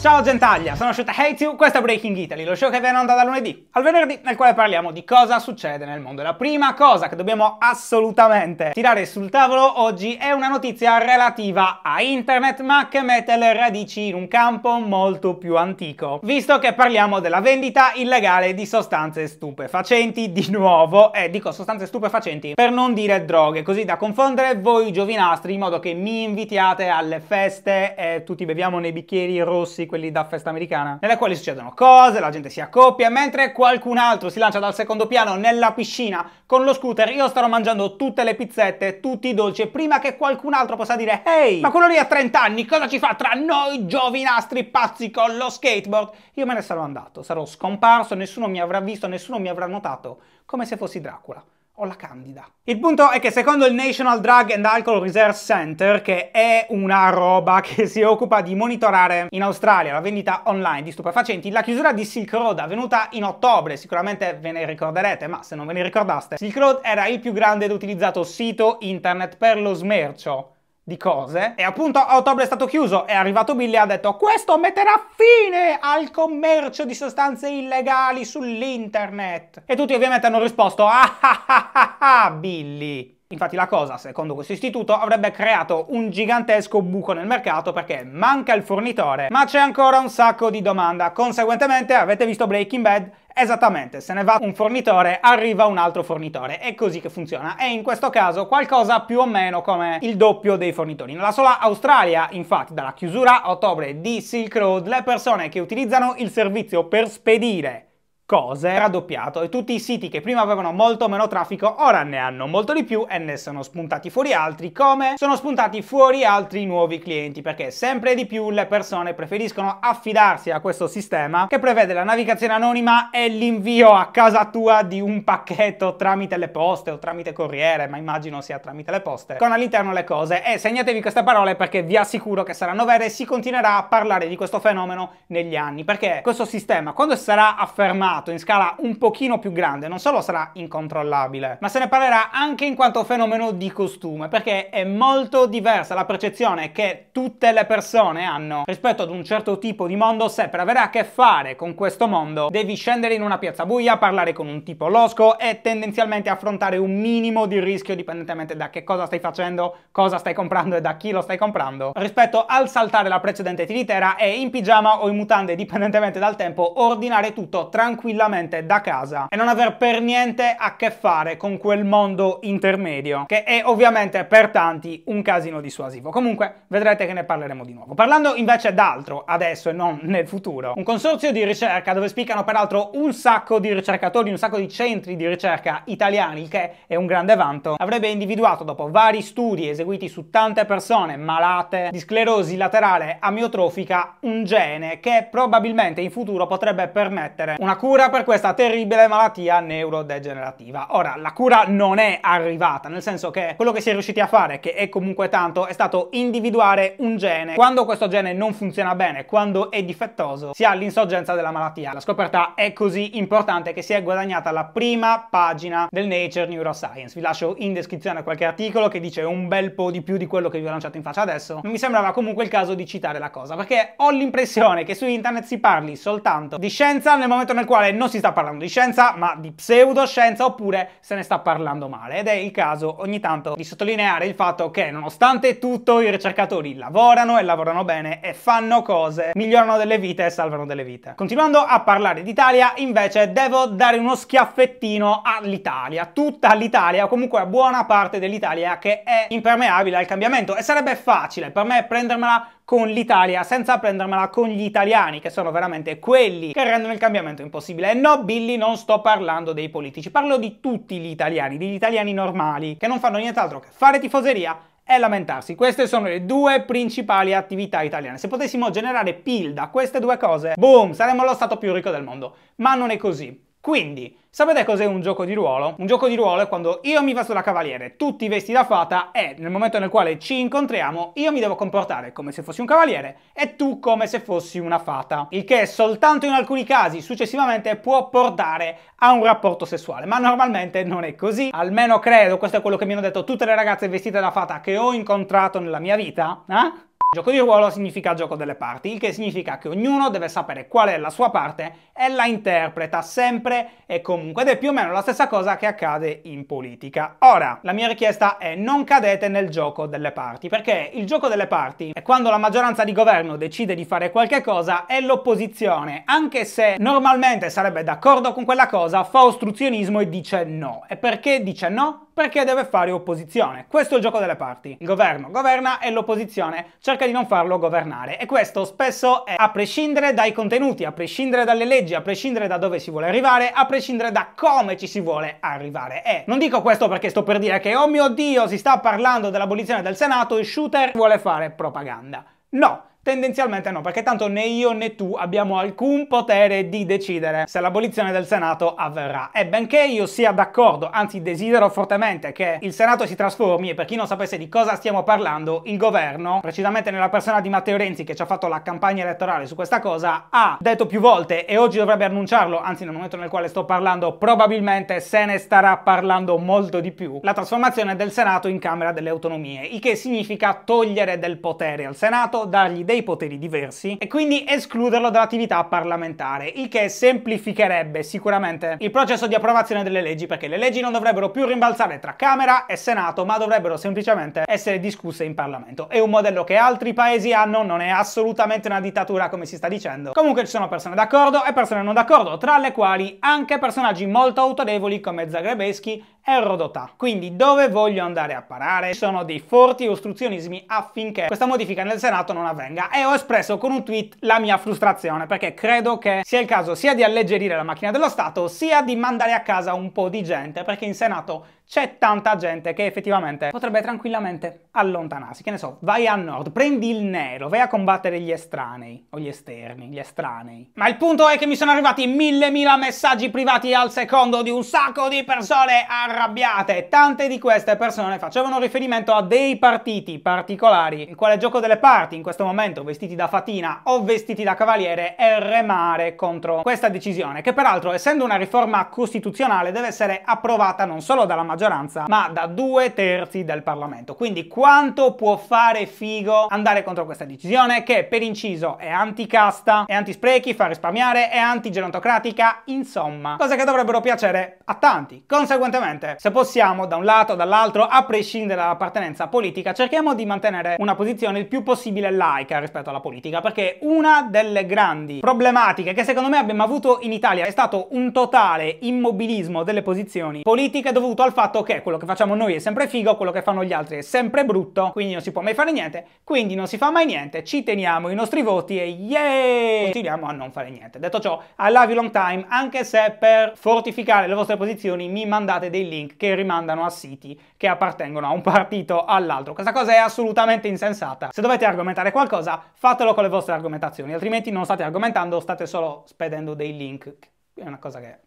Ciao gentaglia, sono Shuta Hate You, questo è Breaking Italy, lo show che viene onda da lunedì al venerdì, nel quale parliamo di cosa succede nel mondo. La prima cosa che dobbiamo assolutamente tirare sul tavolo oggi è una notizia relativa a internet, ma che mette le radici in un campo molto più antico, visto che parliamo della vendita illegale di sostanze stupefacenti di nuovo, e eh, dico sostanze stupefacenti per non dire droghe, così da confondere voi giovinastri, in modo che mi invitiate alle feste e tutti beviamo nei bicchieri rossi quelli da festa americana, nella quale succedono cose, la gente si accoppia, mentre qualcun altro si lancia dal secondo piano nella piscina con lo scooter, io starò mangiando tutte le pizzette, tutti i dolci, prima che qualcun altro possa dire «Ehi, ma quello lì ha 30 anni, cosa ci fa tra noi giovinastri pazzi con lo skateboard?» Io me ne sarò andato, sarò scomparso, nessuno mi avrà visto, nessuno mi avrà notato, come se fossi Dracula o la candida. Il punto è che secondo il National Drug and Alcohol Research Center, che è una roba che si occupa di monitorare in Australia la vendita online di stupefacenti, la chiusura di Silk Road avvenuta in ottobre, sicuramente ve ne ricorderete, ma se non ve ne ricordaste, Silk Road era il più grande ed utilizzato sito internet per lo smercio di cose. E appunto a ottobre è stato chiuso, è arrivato Billy e ha detto questo metterà fine al commercio di sostanze illegali sull'internet. E tutti ovviamente hanno risposto ah, ah ah ah ah, Billy. Infatti la cosa, secondo questo istituto, avrebbe creato un gigantesco buco nel mercato perché manca il fornitore, ma c'è ancora un sacco di domanda. Conseguentemente avete visto Breaking Bad Esattamente, se ne va un fornitore, arriva un altro fornitore. È così che funziona. E in questo caso qualcosa più o meno come il doppio dei fornitori. Nella sola Australia, infatti, dalla chiusura a ottobre di Silk Road, le persone che utilizzano il servizio per spedire cose raddoppiato e tutti i siti che prima avevano molto meno traffico ora ne hanno molto di più e ne sono spuntati fuori altri come sono spuntati fuori altri nuovi clienti perché sempre di più le persone preferiscono affidarsi a questo sistema che prevede la navigazione anonima e l'invio a casa tua di un pacchetto tramite le poste o tramite corriere ma immagino sia tramite le poste con all'interno le cose e segnatevi queste parole perché vi assicuro che saranno vere e si continuerà a parlare di questo fenomeno negli anni perché questo sistema quando sarà affermato parlato in scala un pochino più grande non solo sarà incontrollabile, ma se ne parlerà anche in quanto fenomeno di costume, perché è molto diversa la percezione che tutte le persone hanno rispetto ad un certo tipo di mondo se per avere a che fare con questo mondo devi scendere in una piazza buia, parlare con un tipo losco e tendenzialmente affrontare un minimo di rischio dipendentemente da che cosa stai facendo, cosa stai comprando e da chi lo stai comprando, rispetto al saltare la precedente tiritera e in pigiama o in mutande dipendentemente dal tempo ordinare tutto tranquillamente tranquillamente da casa e non aver per niente a che fare con quel mondo intermedio che è ovviamente per tanti un casino dissuasivo. Comunque vedrete che ne parleremo di nuovo. Parlando invece d'altro adesso e non nel futuro, un consorzio di ricerca dove spiccano peraltro un sacco di ricercatori, un sacco di centri di ricerca italiani, che è un grande vanto, avrebbe individuato dopo vari studi eseguiti su tante persone malate di sclerosi laterale amiotrofica un gene che probabilmente in futuro potrebbe permettere una cura cura per questa terribile malattia neurodegenerativa. Ora, la cura non è arrivata, nel senso che quello che si è riusciti a fare, che è comunque tanto, è stato individuare un gene. Quando questo gene non funziona bene, quando è difettoso, si ha l'insorgenza della malattia. La scoperta è così importante che si è guadagnata la prima pagina del Nature Neuroscience. Vi lascio in descrizione qualche articolo che dice un bel po' di più di quello che vi ho lanciato in faccia adesso. Non Mi sembrava comunque il caso di citare la cosa, perché ho l'impressione che su internet si parli soltanto di scienza nel momento nel quale cioè non si sta parlando di scienza, ma di pseudoscienza oppure se ne sta parlando male. Ed è il caso ogni tanto di sottolineare il fatto che nonostante tutto i ricercatori lavorano e lavorano bene e fanno cose, migliorano delle vite e salvano delle vite. Continuando a parlare d'Italia, invece devo dare uno schiaffettino all'Italia, tutta l'Italia, o comunque a buona parte dell'Italia che è impermeabile al cambiamento e sarebbe facile per me prendermela con l'Italia senza prendermela con gli italiani che sono veramente quelli che rendono il cambiamento impossibile. E no Billy non sto parlando dei politici, parlo di tutti gli italiani, degli italiani normali che non fanno nient'altro che fare tifoseria e lamentarsi. Queste sono le due principali attività italiane. Se potessimo generare PIL da queste due cose, boom, saremmo lo stato più ricco del mondo. Ma non è così. Quindi, sapete cos'è un gioco di ruolo? Un gioco di ruolo è quando io mi vesto da cavaliere, tu ti vesti da fata e nel momento nel quale ci incontriamo io mi devo comportare come se fossi un cavaliere e tu come se fossi una fata. Il che soltanto in alcuni casi successivamente può portare a un rapporto sessuale, ma normalmente non è così. Almeno credo, questo è quello che mi hanno detto tutte le ragazze vestite da fata che ho incontrato nella mia vita. Eh? Gioco di ruolo significa gioco delle parti, il che significa che ognuno deve sapere qual è la sua parte e la interpreta sempre e comunque ed è più o meno la stessa cosa che accade in politica. Ora, la mia richiesta è non cadete nel gioco delle parti, perché il gioco delle parti è quando la maggioranza di governo decide di fare qualche cosa e l'opposizione, anche se normalmente sarebbe d'accordo con quella cosa, fa ostruzionismo e dice no. E perché dice no? perché deve fare opposizione. Questo è il gioco delle parti. Il governo governa e l'opposizione cerca di non farlo governare e questo spesso è a prescindere dai contenuti, a prescindere dalle leggi, a prescindere da dove si vuole arrivare, a prescindere da come ci si vuole arrivare. E non dico questo perché sto per dire che oh mio dio si sta parlando dell'abolizione del Senato e Shooter vuole fare propaganda. No, Tendenzialmente no, perché tanto né io né tu abbiamo alcun potere di decidere se l'abolizione del Senato avverrà. E benché io sia d'accordo, anzi desidero fortemente che il Senato si trasformi e per chi non sapesse di cosa stiamo parlando, il governo, precisamente nella persona di Matteo Renzi che ci ha fatto la campagna elettorale su questa cosa, ha detto più volte e oggi dovrebbe annunciarlo, anzi nel momento nel quale sto parlando probabilmente se ne starà parlando molto di più, la trasformazione del Senato in Camera delle Autonomie, il che significa togliere del potere al Senato, dargli dei dei poteri diversi e quindi escluderlo dall'attività parlamentare, il che semplificherebbe sicuramente il processo di approvazione delle leggi perché le leggi non dovrebbero più rimbalzare tra Camera e Senato ma dovrebbero semplicemente essere discusse in Parlamento. È un modello che altri paesi hanno, non è assolutamente una dittatura come si sta dicendo. Comunque ci sono persone d'accordo e persone non d'accordo, tra le quali anche personaggi molto autorevoli come Zagrebeschi Rodotà. Quindi dove voglio andare a parare? Ci sono dei forti ostruzionismi affinché questa modifica nel Senato non avvenga e ho espresso con un tweet la mia frustrazione perché credo che sia il caso sia di alleggerire la macchina dello Stato sia di mandare a casa un po' di gente perché in Senato c'è tanta gente che effettivamente potrebbe tranquillamente allontanarsi. Che ne so, vai a nord, prendi il nero, vai a combattere gli estranei o gli esterni, gli estranei. Ma il punto è che mi sono arrivati mille mila messaggi privati al secondo di un sacco di persone arrabbiate arrabbiate. Tante di queste persone facevano riferimento a dei partiti particolari, il quale gioco delle parti in questo momento, vestiti da fatina o vestiti da cavaliere, è remare contro questa decisione, che peraltro essendo una riforma costituzionale deve essere approvata non solo dalla maggioranza, ma da due terzi del Parlamento. Quindi quanto può fare figo andare contro questa decisione che per inciso è anticasta, è antisprechi, fa risparmiare, è antigerontocratica, insomma, cose che dovrebbero piacere a tanti. Conseguentemente scelte. Se possiamo, da un lato o dall'altro, a prescindere dall'appartenenza politica, cerchiamo di mantenere una posizione il più possibile laica rispetto alla politica, perché una delle grandi problematiche che secondo me abbiamo avuto in Italia è stato un totale immobilismo delle posizioni politiche dovuto al fatto che quello che facciamo noi è sempre figo, quello che fanno gli altri è sempre brutto, quindi non si può mai fare niente, quindi non si fa mai niente, ci teniamo i nostri voti e yeee! Continuiamo a non fare niente. Detto ciò, I love you long time, anche se per fortificare le vostre posizioni mi mandate dei link che rimandano a siti che appartengono a un partito o all'altro. Questa cosa è assolutamente insensata. Se dovete argomentare qualcosa, fatelo con le vostre argomentazioni, altrimenti non state argomentando, state solo spedendo dei link. È una cosa che...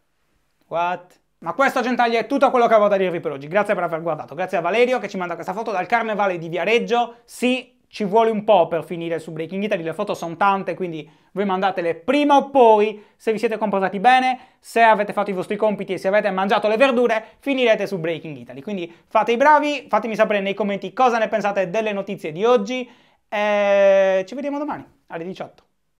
What? Ma questo, gentaglia, è tutto quello che avevo da dirvi per oggi. Grazie per aver guardato. Grazie a Valerio che ci manda questa foto dal Carnevale di Viareggio. Sì, ci vuole un po' per finire su Breaking Italy, le foto sono tante, quindi voi mandatele prima o poi, se vi siete comportati bene, se avete fatto i vostri compiti e se avete mangiato le verdure, finirete su Breaking Italy. Quindi fate i bravi, fatemi sapere nei commenti cosa ne pensate delle notizie di oggi e ci vediamo domani alle 18.